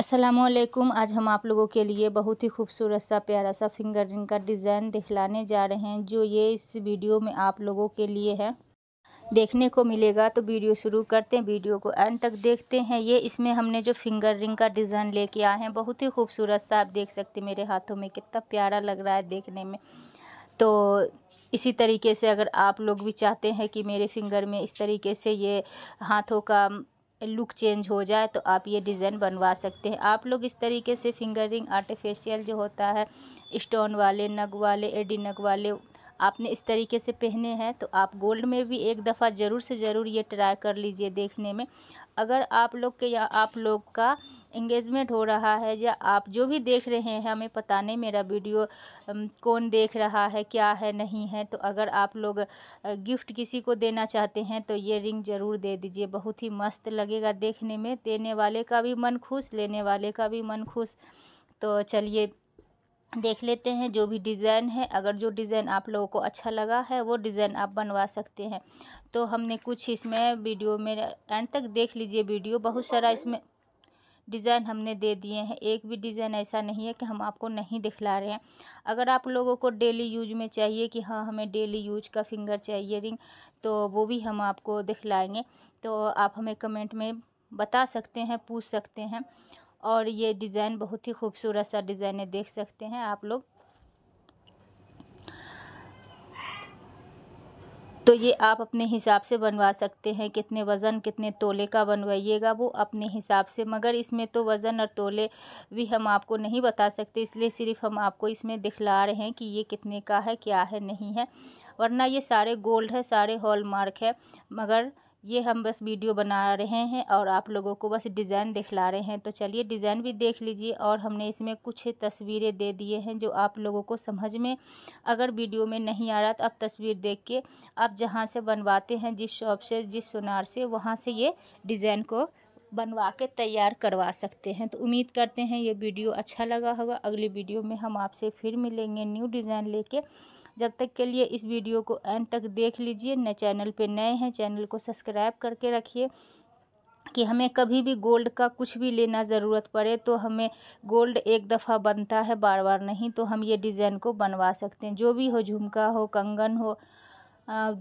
असलम आज हम आप लोगों के लिए बहुत ही खूबसूरत सा प्यारा सा फिंगर रिंग का डिज़ाइन दिखलाने जा रहे हैं जो ये इस वीडियो में आप लोगों के लिए है देखने को मिलेगा तो वीडियो शुरू करते हैं वीडियो को एंड तक देखते हैं ये इसमें हमने जो फिंगर रिंग का डिज़ाइन लेके आए हैं बहुत ही खूबसूरत सा आप देख सकते मेरे हाथों में कितना प्यारा लग रहा है देखने में तो इसी तरीके से अगर आप लोग भी चाहते हैं कि मेरे फिंगर में इस तरीके से ये हाथों का लुक चेंज हो जाए तो आप ये डिज़ाइन बनवा सकते हैं आप लोग इस तरीके से फिंगर रिंग आर्टिफिशियल जो होता है स्टोन वाले नग वाले एडी नग वाले आपने इस तरीके से पहने हैं तो आप गोल्ड में भी एक दफ़ा ज़रूर से ज़रूर ये ट्राई कर लीजिए देखने में अगर आप लोग के या आप लोग का इंगेजमेंट हो रहा है या आप जो भी देख रहे हैं हमें पता नहीं मेरा वीडियो कौन देख रहा है क्या है नहीं है तो अगर आप लोग गिफ्ट किसी को देना चाहते हैं तो ये रिंग ज़रूर दे दीजिए बहुत ही मस्त लगेगा देखने में देने वाले का भी मन खुश लेने वाले का भी मन खुश तो चलिए देख लेते हैं जो भी डिज़ाइन है अगर जो डिज़ाइन आप लोगों को अच्छा लगा है वो डिज़ाइन आप बनवा सकते हैं तो हमने कुछ इसमें वीडियो में एंड तक देख लीजिए वीडियो बहुत सारा इसमें डिज़ाइन हमने दे दिए हैं एक भी डिज़ाइन ऐसा नहीं है कि हम आपको नहीं दिखला रहे हैं अगर आप लोगों को डेली यूज में चाहिए कि हाँ हमें डेली यूज का फिंगर चाहिए रिंग तो वो भी हम आपको दिखलाएंगे तो आप हमें कमेंट में बता सकते हैं पूछ सकते हैं और ये डिज़ाइन बहुत ही खूबसूरत सा डिज़ाइन है देख सकते हैं आप लोग तो ये आप अपने हिसाब से बनवा सकते हैं कितने वज़न कितने तोले का बनवाइएगा वो अपने हिसाब से मगर इसमें तो वज़न और तोले भी हम आपको नहीं बता सकते इसलिए सिर्फ हम आपको इसमें दिखला रहे हैं कि ये कितने का है क्या है नहीं है वरना ये सारे गोल्ड है सारे हॉलमार्क है मगर ये हम बस वीडियो बना रहे हैं और आप लोगों को बस डिज़ाइन दिखला रहे हैं तो चलिए डिज़ाइन भी देख लीजिए और हमने इसमें कुछ तस्वीरें दे दिए हैं जो आप लोगों को समझ में अगर वीडियो में नहीं आ रहा तो आप तस्वीर देख के आप जहाँ से बनवाते हैं जिस शॉप से जिस सोनार से वहाँ से ये डिज़ाइन को बनवा के तैयार करवा सकते हैं तो उम्मीद करते हैं ये वीडियो अच्छा लगा होगा अगली वीडियो में हम आपसे फिर मिलेंगे न्यू डिज़ाइन लेके जब तक के लिए इस वीडियो को एंड तक देख लीजिए न चैनल पे नए हैं चैनल को सब्सक्राइब करके रखिए कि हमें कभी भी गोल्ड का कुछ भी लेना ज़रूरत पड़े तो हमें गोल्ड एक दफ़ा बनता है बार बार नहीं तो हम ये डिज़ाइन को बनवा सकते हैं जो भी हो झुमका हो कंगन हो आ,